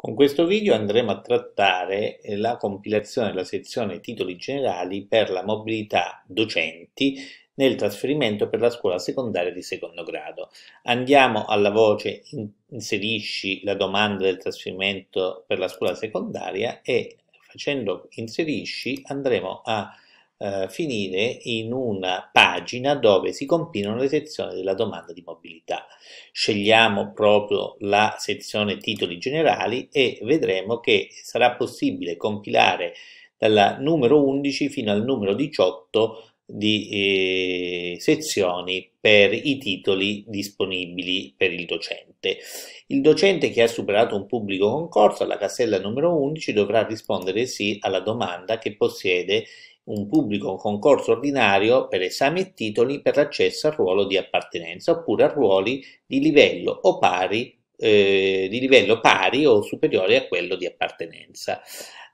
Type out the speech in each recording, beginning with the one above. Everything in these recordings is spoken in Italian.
Con questo video andremo a trattare la compilazione della sezione titoli generali per la mobilità docenti nel trasferimento per la scuola secondaria di secondo grado. Andiamo alla voce inserisci la domanda del trasferimento per la scuola secondaria e facendo inserisci andremo a eh, finire in una pagina dove si compilano le sezioni della domanda di mobilità. Scegliamo proprio la sezione titoli generali e vedremo che sarà possibile compilare dal numero 11 fino al numero 18 di eh, sezioni per i titoli disponibili per il docente. Il docente che ha superato un pubblico concorso alla casella numero 11 dovrà rispondere sì alla domanda che possiede un pubblico concorso ordinario per esami e titoli per l'accesso al ruolo di appartenenza oppure a ruoli di livello o pari eh, di livello pari o superiore a quello di appartenenza.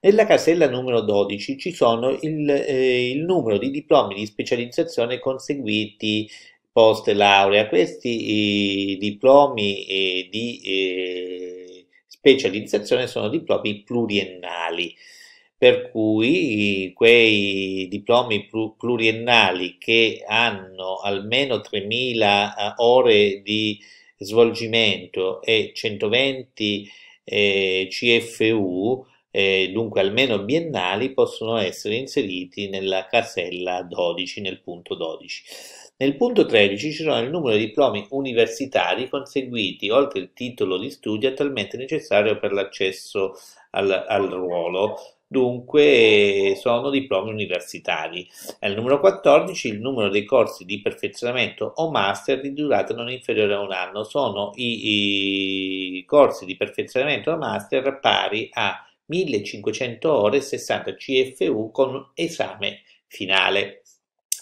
Nella casella numero 12 ci sono il, eh, il numero di diplomi di specializzazione conseguiti post laurea. Questi eh, diplomi eh, di eh, specializzazione sono diplomi pluriennali per cui eh, quei diplomi pluriennali che hanno almeno 3.000 eh, ore di svolgimento e 120 eh, CFU eh, dunque almeno biennali, possono essere inseriti nella casella 12, nel punto 12. Nel punto 13 ci sono il numero di diplomi universitari conseguiti oltre il titolo di studio attualmente necessario per l'accesso al, al ruolo, dunque sono diplomi universitari. Al numero 14 il numero dei corsi di perfezionamento o master di durata non inferiore a un anno sono i, i corsi di perfezionamento o master pari a 1500 ore e 60 CFU con esame finale.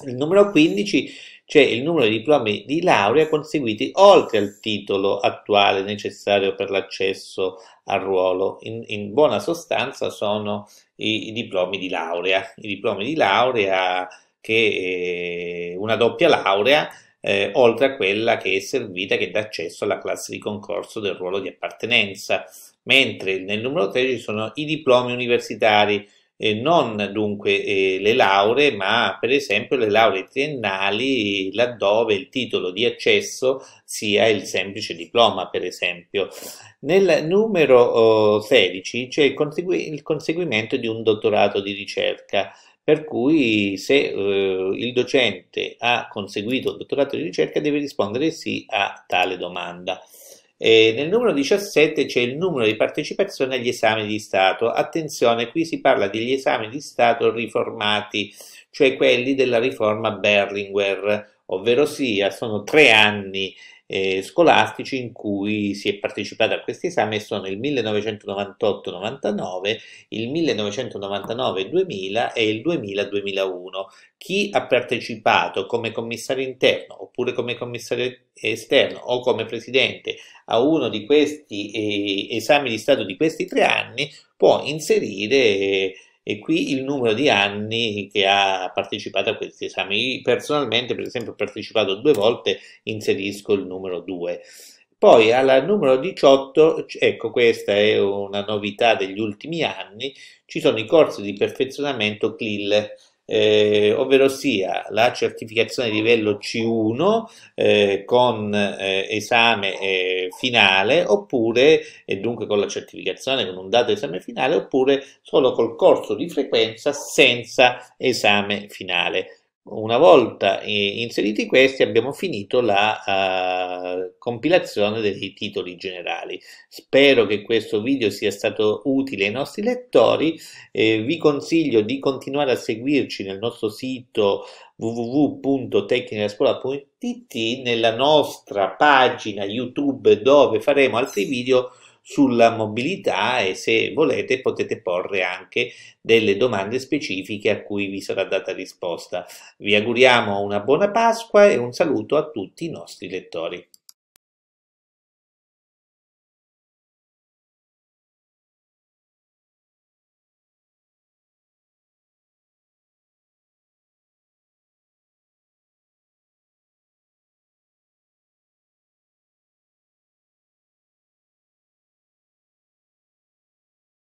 Il numero 15 c'è cioè il numero di diplomi di laurea conseguiti oltre al titolo attuale necessario per l'accesso al ruolo. In, in buona sostanza sono i, i, diplomi di laurea, i diplomi di laurea che eh, una doppia laurea eh, oltre a quella che è servita che dà accesso alla classe di concorso del ruolo di appartenenza, mentre nel numero 3 ci sono i diplomi universitari, eh, non dunque eh, le lauree, ma per esempio le lauree triennali laddove il titolo di accesso sia il semplice diploma, per esempio. Nel numero oh, 16 c'è il, consegui il conseguimento di un dottorato di ricerca. Per cui se eh, il docente ha conseguito il dottorato di ricerca deve rispondere sì a tale domanda. E nel numero 17 c'è il numero di partecipazione agli esami di Stato. Attenzione, qui si parla degli esami di Stato riformati, cioè quelli della riforma Berlinguer, ovvero sia sono tre anni eh, scolastici in cui si è partecipato a questi esami sono il 1998-99, il 1999-2000 e il 2000-2001. Chi ha partecipato come commissario interno oppure come commissario esterno o come presidente a uno di questi eh, esami di Stato di questi tre anni può inserire eh, e qui il numero di anni che ha partecipato a questi esami. personalmente, per esempio, ho partecipato due volte, inserisco il numero 2. Poi alla numero 18, ecco questa è una novità degli ultimi anni, ci sono i corsi di perfezionamento CLIL eh, ovvero sia la certificazione di livello C1 eh, con eh, esame eh, finale oppure e dunque con la certificazione con un dato esame finale oppure solo col corso di frequenza senza esame finale. Una volta eh, inseriti questi abbiamo finito la uh, compilazione dei titoli generali. Spero che questo video sia stato utile ai nostri lettori, eh, vi consiglio di continuare a seguirci nel nostro sito www.tecnicalascuola.it nella nostra pagina YouTube dove faremo altri video sulla mobilità e se volete potete porre anche delle domande specifiche a cui vi sarà data risposta. Vi auguriamo una buona Pasqua e un saluto a tutti i nostri lettori.